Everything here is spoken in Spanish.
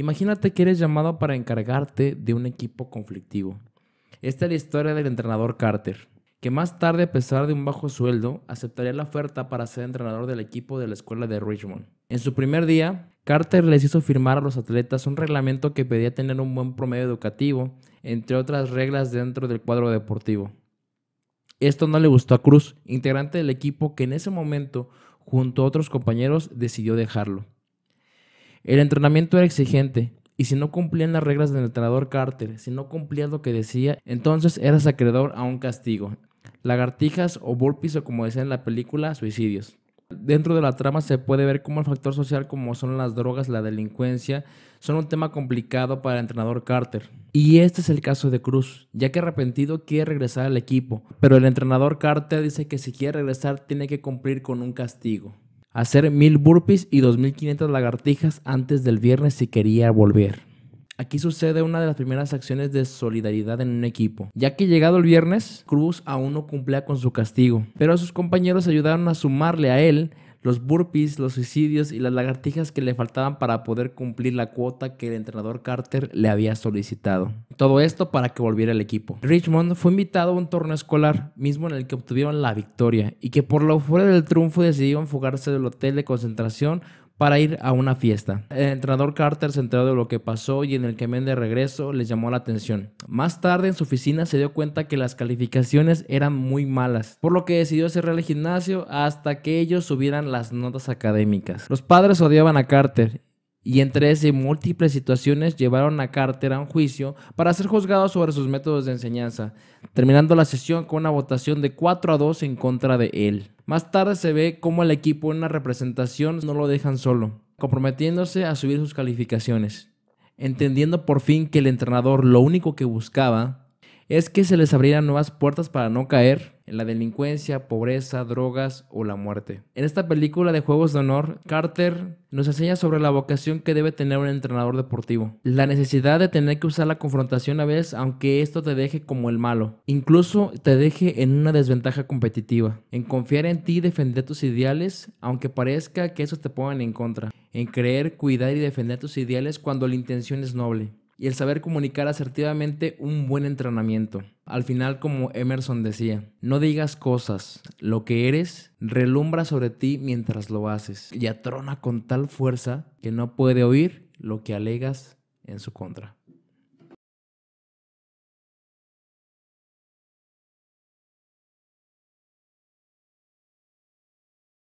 Imagínate que eres llamado para encargarte de un equipo conflictivo. Esta es la historia del entrenador Carter, que más tarde, a pesar de un bajo sueldo, aceptaría la oferta para ser entrenador del equipo de la escuela de Richmond. En su primer día, Carter les hizo firmar a los atletas un reglamento que pedía tener un buen promedio educativo, entre otras reglas dentro del cuadro deportivo. Esto no le gustó a Cruz, integrante del equipo que en ese momento, junto a otros compañeros, decidió dejarlo. El entrenamiento era exigente, y si no cumplían las reglas del entrenador Carter, si no cumplían lo que decía, entonces eras acreedor a un castigo. Lagartijas o burpees o como decía en la película, suicidios. Dentro de la trama se puede ver cómo el factor social como son las drogas, la delincuencia, son un tema complicado para el entrenador Carter. Y este es el caso de Cruz, ya que arrepentido quiere regresar al equipo, pero el entrenador Carter dice que si quiere regresar tiene que cumplir con un castigo hacer mil burpees y 2.500 lagartijas antes del viernes si quería volver. Aquí sucede una de las primeras acciones de solidaridad en un equipo, ya que llegado el viernes, Cruz aún no cumplía con su castigo, pero sus compañeros ayudaron a sumarle a él los burpees, los suicidios y las lagartijas que le faltaban para poder cumplir la cuota que el entrenador Carter le había solicitado. Todo esto para que volviera al equipo. Richmond fue invitado a un torneo escolar, mismo en el que obtuvieron la victoria, y que por lo fuera del triunfo decidió fugarse del hotel de concentración para ir a una fiesta. El entrenador Carter se enteró de lo que pasó y en el que de regreso les llamó la atención. Más tarde en su oficina se dio cuenta que las calificaciones eran muy malas, por lo que decidió cerrar el gimnasio hasta que ellos subieran las notas académicas. Los padres odiaban a Carter y entre ese múltiples situaciones llevaron a Carter a un juicio para ser juzgado sobre sus métodos de enseñanza, terminando la sesión con una votación de 4 a 2 en contra de él. Más tarde se ve cómo el equipo en una representación no lo dejan solo, comprometiéndose a subir sus calificaciones, entendiendo por fin que el entrenador lo único que buscaba es que se les abrieran nuevas puertas para no caer en la delincuencia, pobreza, drogas o la muerte. En esta película de Juegos de Honor, Carter nos enseña sobre la vocación que debe tener un entrenador deportivo, la necesidad de tener que usar la confrontación a veces aunque esto te deje como el malo, incluso te deje en una desventaja competitiva, en confiar en ti y defender tus ideales aunque parezca que esos te pongan en contra, en creer, cuidar y defender tus ideales cuando la intención es noble y el saber comunicar asertivamente un buen entrenamiento. Al final, como Emerson decía, no digas cosas, lo que eres relumbra sobre ti mientras lo haces y atrona con tal fuerza que no puede oír lo que alegas en su contra.